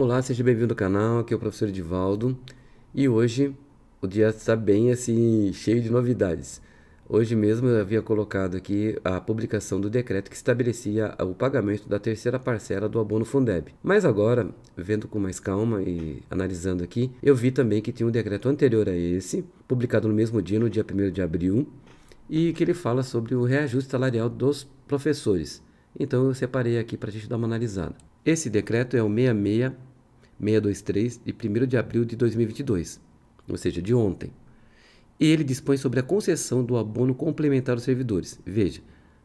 Olá, seja bem-vindo ao canal, aqui é o professor Edivaldo e hoje o dia está bem assim, cheio de novidades. Hoje mesmo eu havia colocado aqui a publicação do decreto que estabelecia o pagamento da terceira parcela do abono Fundeb. Mas agora, vendo com mais calma e analisando aqui, eu vi também que tinha um decreto anterior a esse, publicado no mesmo dia, no dia 1 de abril, e que ele fala sobre o reajuste salarial dos professores. Então eu separei aqui para a gente dar uma analisada. Esse decreto é o 66 623, de 1 de abril de 2022, ou seja, de ontem. E Ele dispõe sobre a concessão do abono complementar aos servidores. Veja,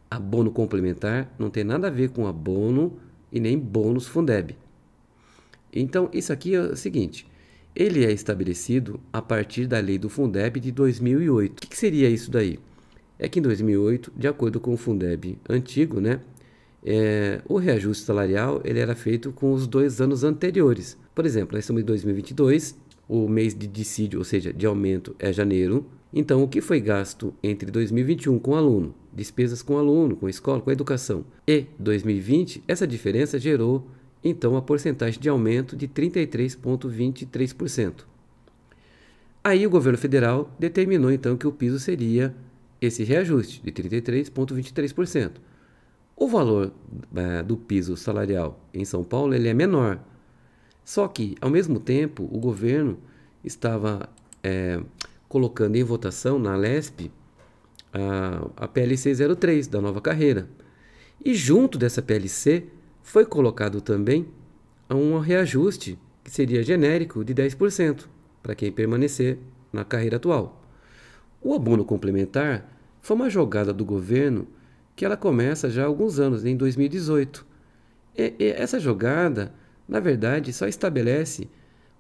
abono complementar não tem nada a ver com abono e nem bônus Fundeb. Então, isso aqui é o seguinte: ele é estabelecido a partir da lei do Fundeb de 2008. O que, que seria isso daí? É que em 2008, de acordo com o Fundeb antigo, né, é, o reajuste salarial ele era feito com os dois anos anteriores. Por exemplo, nós estamos em 2022, o mês de dissídio, ou seja, de aumento, é janeiro. Então, o que foi gasto entre 2021 com aluno, despesas com aluno, com escola, com educação, e 2020, essa diferença gerou, então, a porcentagem de aumento de 33,23%. Aí, o governo federal determinou, então, que o piso seria esse reajuste de 33,23%. O valor é, do piso salarial em São Paulo ele é menor. Só que, ao mesmo tempo, o governo estava é, colocando em votação na LESP a, a PL 603 da nova carreira. E junto dessa PLC foi colocado também um reajuste que seria genérico de 10% para quem permanecer na carreira atual. O abono complementar foi uma jogada do governo que ela começa já há alguns anos, em 2018. E, e essa jogada, na verdade, só estabelece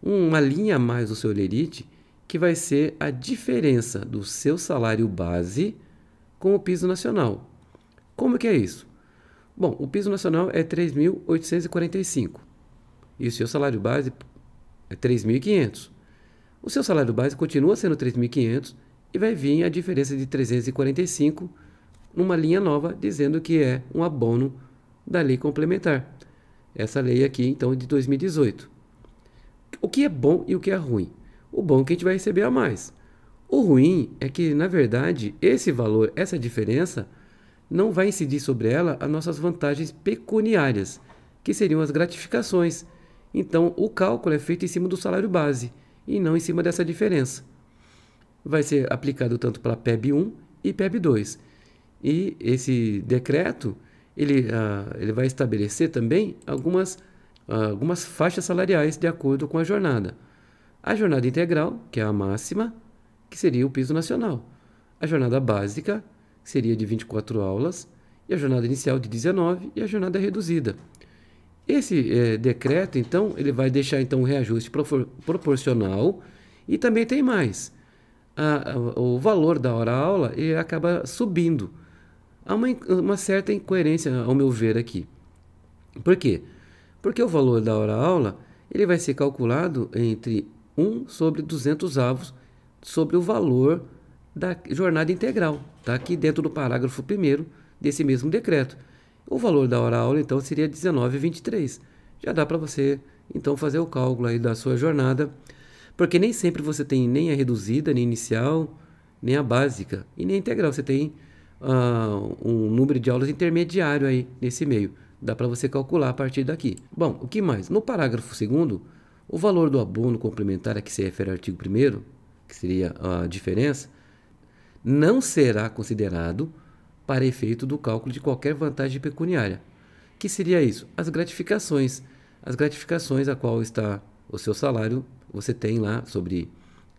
uma linha a mais do seu lerite, que vai ser a diferença do seu salário base com o piso nacional. Como que é isso? Bom, o piso nacional é 3.845 e o seu salário base é 3.500. O seu salário base continua sendo 3.500 e vai vir a diferença de 345 numa linha nova dizendo que é um abono da lei complementar. Essa lei aqui, então, é de 2018. O que é bom e o que é ruim? O bom é que a gente vai receber a mais. O ruim é que, na verdade, esse valor, essa diferença, não vai incidir sobre ela as nossas vantagens pecuniárias, que seriam as gratificações. Então, o cálculo é feito em cima do salário base e não em cima dessa diferença. Vai ser aplicado tanto para PEB 1 e PEB 2. E esse decreto ele, uh, ele vai estabelecer também algumas, uh, algumas faixas salariais de acordo com a jornada. A jornada integral, que é a máxima, que seria o piso nacional. A jornada básica, que seria de 24 aulas, e a jornada inicial de 19 e a jornada reduzida. Esse eh, decreto, então, ele vai deixar então um reajuste proporcional e também tem mais. A, ah, a, o valor da hora-aula acaba subindo há uma, uma certa incoerência, ao meu ver, aqui. Por quê? Porque o valor da hora-aula ele vai ser calculado entre 1 sobre 200 avos sobre o valor da jornada integral, tá? aqui dentro do parágrafo 1 desse mesmo decreto. O valor da hora-aula, então, seria 19,23. Já dá para você, então, fazer o cálculo aí da sua jornada, porque nem sempre você tem nem a reduzida, nem a inicial, nem a básica e nem a integral. Você tem uh, um número de aulas intermediário aí nesse meio. Dá para você calcular a partir daqui. Bom, o que mais? No parágrafo 2 o valor do abono complementar a que se refere ao artigo 1 que seria a diferença, não será considerado para efeito do cálculo de qualquer vantagem pecuniária. Que seria isso? As gratificações. As gratificações a qual está o seu salário, você tem lá sobre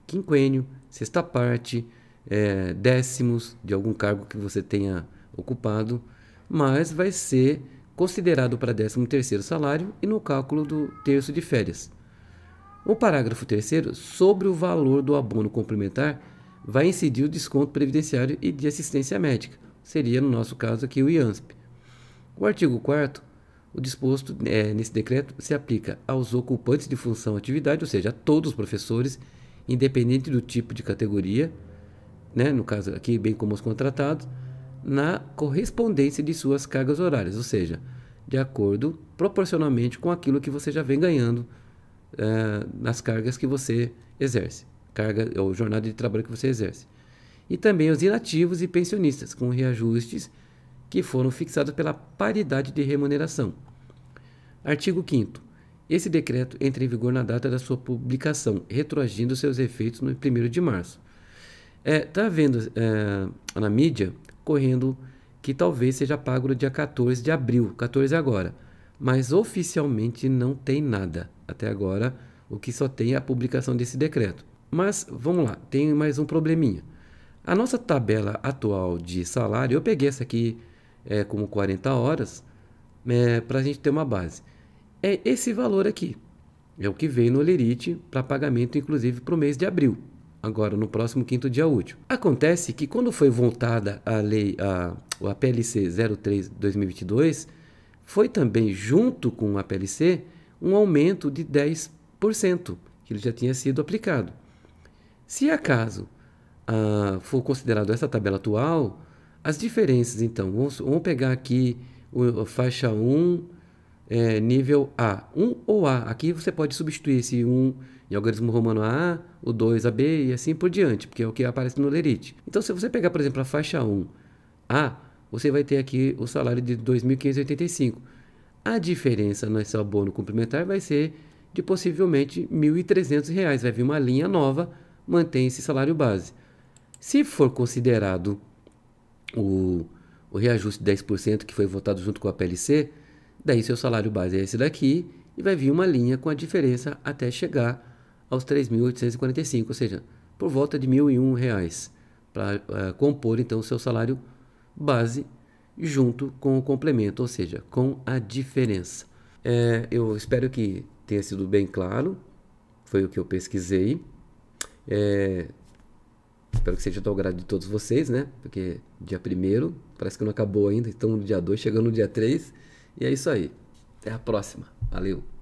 quinquênio, sexta parte, é, décimos de algum cargo que você tenha ocupado, mas vai ser considerado para 13 terceiro salário e no cálculo do terço de férias. O parágrafo terceiro sobre o valor do abono complementar vai incidir o desconto previdenciário e de assistência médica. Seria, no nosso caso aqui, o IANSP. O artigo 4 o disposto é, nesse decreto se aplica aos ocupantes de função atividade, ou seja, a todos os professores, independente do tipo de categoria, né, no caso aqui, bem como os contratados, na correspondência de suas cargas horárias, ou seja, de acordo proporcionalmente com aquilo que você já vem ganhando uh, nas cargas que você exerce, carga ou jornada de trabalho que você exerce. E também os inativos e pensionistas, com reajustes que foram fixados pela paridade de remuneração. Artigo 5. Esse decreto entra em vigor na data da sua publicação, retroagindo seus efeitos no 1 de março. É, tá vendo é, na mídia correndo que talvez seja pago no dia 14 de abril, 14 agora. Mas oficialmente não tem nada até agora, o que só tem é a publicação desse decreto. Mas vamos lá, tem mais um probleminha. A nossa tabela atual de salário, eu peguei essa aqui é, como 40 horas, é, para a gente ter uma base. É esse valor aqui, é o que vem no Lerite para pagamento, inclusive para o mês de abril agora no próximo quinto dia útil. Acontece que quando foi voltada a lei, a, a PLC 03-2022, foi também junto com a PLC um aumento de 10%, que ele já tinha sido aplicado. Se acaso a ah, for considerado essa tabela atual, as diferenças, então, vamos, vamos pegar aqui o, faixa 1, é, eh, nível A. 1 ou A, aqui você pode substituir esse 1 em algarismo romano A, o 2 AB e assim por diante, porque é o que aparece no lerite. Então, se você pegar, por exemplo, a faixa 1 A, você vai ter aqui o salário de 2.585. A diferença nesse abono é complementar vai ser de possivelmente R$ 1.300. Vai vir uma linha nova, mantém esse salário base. Se for considerado o, o reajuste de 10% que foi votado junto com a PLC, daí seu salário base é esse daqui e vai vir uma linha com a diferença até chegar aos 3.845, ou seja, por volta de R$ reais para uh, é, compor então o seu salário base junto com o complemento, ou seja, com a diferença. É, eu espero que tenha sido bem claro, foi o que eu pesquisei. É, espero que seja do agrado de todos vocês, né? Porque dia 1 parece que não acabou ainda, estamos no dia 2, chegando no dia 3. E é isso aí. Até a próxima. Valeu!